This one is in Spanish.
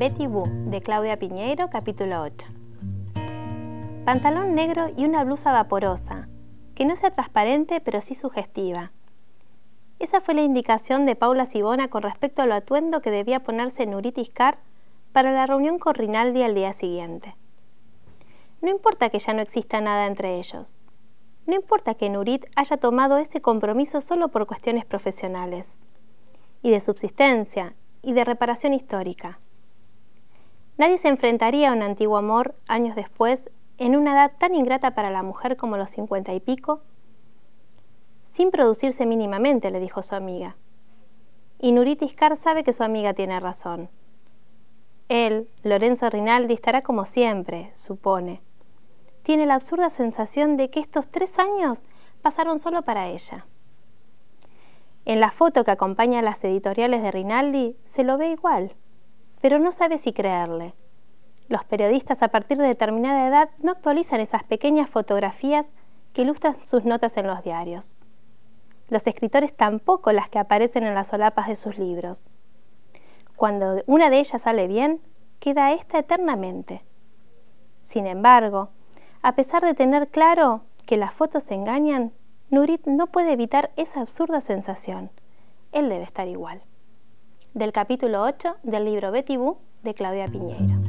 Betty Boo, de Claudia Piñeiro, capítulo 8. Pantalón negro y una blusa vaporosa, que no sea transparente pero sí sugestiva. Esa fue la indicación de Paula Sibona con respecto al atuendo que debía ponerse Nurit Iscar para la reunión con Rinaldi al día siguiente. No importa que ya no exista nada entre ellos. No importa que Nurit haya tomado ese compromiso solo por cuestiones profesionales y de subsistencia y de reparación histórica. Nadie se enfrentaría a un antiguo amor años después en una edad tan ingrata para la mujer como los cincuenta y pico, sin producirse mínimamente, le dijo su amiga. Y Nurit sabe que su amiga tiene razón. Él, Lorenzo Rinaldi, estará como siempre, supone. Tiene la absurda sensación de que estos tres años pasaron solo para ella. En la foto que acompaña a las editoriales de Rinaldi se lo ve igual pero no sabe si creerle. Los periodistas a partir de determinada edad no actualizan esas pequeñas fotografías que ilustran sus notas en los diarios. Los escritores tampoco las que aparecen en las solapas de sus libros. Cuando una de ellas sale bien, queda esta eternamente. Sin embargo, a pesar de tener claro que las fotos engañan, Nurit no puede evitar esa absurda sensación. Él debe estar igual del capítulo 8 del libro Betibú de Claudia Piñeiro.